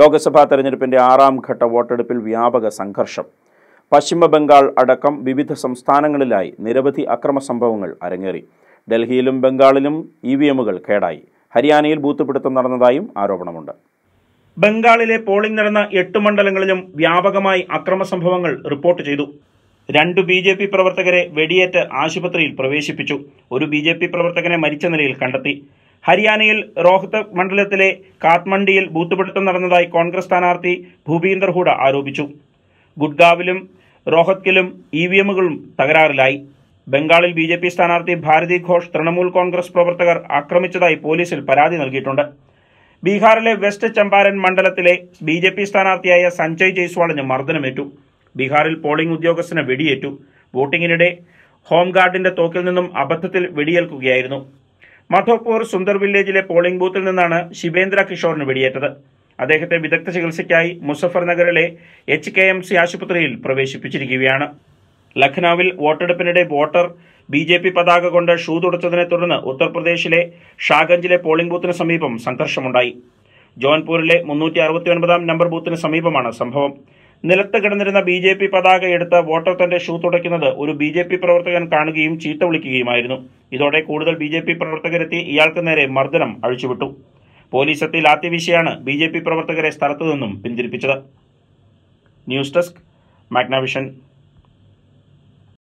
ലോക്സഭാ തെരഞ്ഞെടുപ്പിൻ്റെ ആറാം ഘട്ട വോട്ടെടുപ്പിൽ വ്യാപക സംഘർഷം പശ്ചിമ ബംഗാൾ അടക്കം വിവിധ സംസ്ഥാനങ്ങളിലായി നിരവധി അക്രമ സംഭവങ്ങൾ അരങ്ങേറി ഡൽഹിയിലും ബംഗാളിലും ഇ വി എമ്മുകൾ കേടായി ഹരിയാനയിൽ ബൂത്തുപിടുത്തം നടന്നതായും ആരോപണമുണ്ട് ബംഗാളിലെ പോളിംഗ് നടന്ന എട്ട് മണ്ഡലങ്ങളിലും വ്യാപകമായി അക്രമ സംഭവങ്ങൾ റിപ്പോർട്ട് ചെയ്തു രണ്ടു ബി ജെ പി പ്രവർത്തകരെ വെടിയേറ്റ് ആശുപത്രിയിൽ പ്രവേശിപ്പിച്ചു ഒരു ബി ജെ പി പ്രവർത്തകനെ മരിച്ച നിലയിൽ കണ്ടെത്തി ഹരിയാനയിൽ റോഹ്തക് മണ്ഡലത്തിലെ കാത്മണ്ഡിയിൽ ബൂത്തുപിടുത്തം നടന്നതായി കോൺഗ്രസ് സ്ഥാനാർത്ഥി ഭൂപീന്ദർ ഹൂഡ ആരോപിച്ചു ഗുഡ്ഗാവിലും റോഹത്കിലും ഇ വി എമ്മുകളും തകരാറിലായി ബംഗാളിൽ ബി ജെ പി സ്ഥാനാർത്ഥി ഭാരതി ഘോഷ് തൃണമൂൽ കോൺഗ്രസ് പ്രവർത്തകർ ആക്രമിച്ചതായി പോലീസിൽ പരാതി നൽകിയിട്ടുണ്ട് ബീഹാറിലെ വെസ്റ്റ് ചമ്പാരൻ മണ്ഡലത്തിലെ ബി ജെ പി സ്ഥാനാർത്ഥിയായ സഞ്ജയ് ജയ്സ്വാളിന് മർദ്ദനമേറ്റു ബീഹാറിൽ പോളിംഗ് ഉദ്യോഗസ്ഥന് വെടിയേറ്റു വോട്ടിംഗിനിടെ ഹോംഗാർഡിന്റെ തോക്കിൽ നിന്നും അബദ്ധത്തിൽ വെടിയേൽക്കുകയായിരുന്നു മധോപൂർ സുന്ദർ വില്ലേജിലെ പോളിംഗ് ബൂത്തിൽ നിന്നാണ് ശിവേന്ദ്ര കിഷോറിന് വെടിയേറ്റത് അദ്ദേഹത്തെ വിദഗ്ധ ചികിത്സയ്ക്കായി മുസഫർ നഗറിലെ എച്ച് കെ എം സി ആശുപത്രിയിൽ പ്രവേശിപ്പിച്ചിരിക്കുകയാണ് ലഖ്നൌവിൽ വോട്ടെടുപ്പിനിടെ വോട്ടർ ബി ജെ പി പതാക കൊണ്ട് ഷൂ തുടച്ചതിനെ തുടർന്ന് ഉത്തർപ്രദേശിലെ ഷാഗഞ്ചിലെ പോളിംഗ് ബൂത്തിന് സമീപം സംഘർഷമുണ്ടായി ജോൻപൂരിലെ മുന്നൂറ്റി അറുപത്തി ഒൻപതാം നമ്പർ ബൂത്തിന് സമീപമാണ് സംഭവം നിലത്ത് കിടന്നിരുന്ന ബി ജെ പി പതാക എടുത്ത് വോട്ടർ തന്റെ ഷൂ തുടയ്ക്കുന്നത് ഒരു ബി ജെ പി പ്രവർത്തകൻ കാണുകയും ചീത്ത വിളിക്കുകയുമായിരുന്നു ഇതോടെ കൂടുതൽ ബി ജെ പി പ്രവർത്തകരെത്തി ഇയാൾക്ക് നേരെ മർദ്ദനം അഴിച്ചുവിട്ടു പോലീസ് എത്തി ലാത്തിവീശിയാണ് ബി ജെ പി പ്രവർത്തകരെ സ്ഥലത്തു നിന്നും പിന്തിരിപ്പിച്ചത് ന്യൂസ് ഡെസ്ക് മാഗ്നവിഷൻ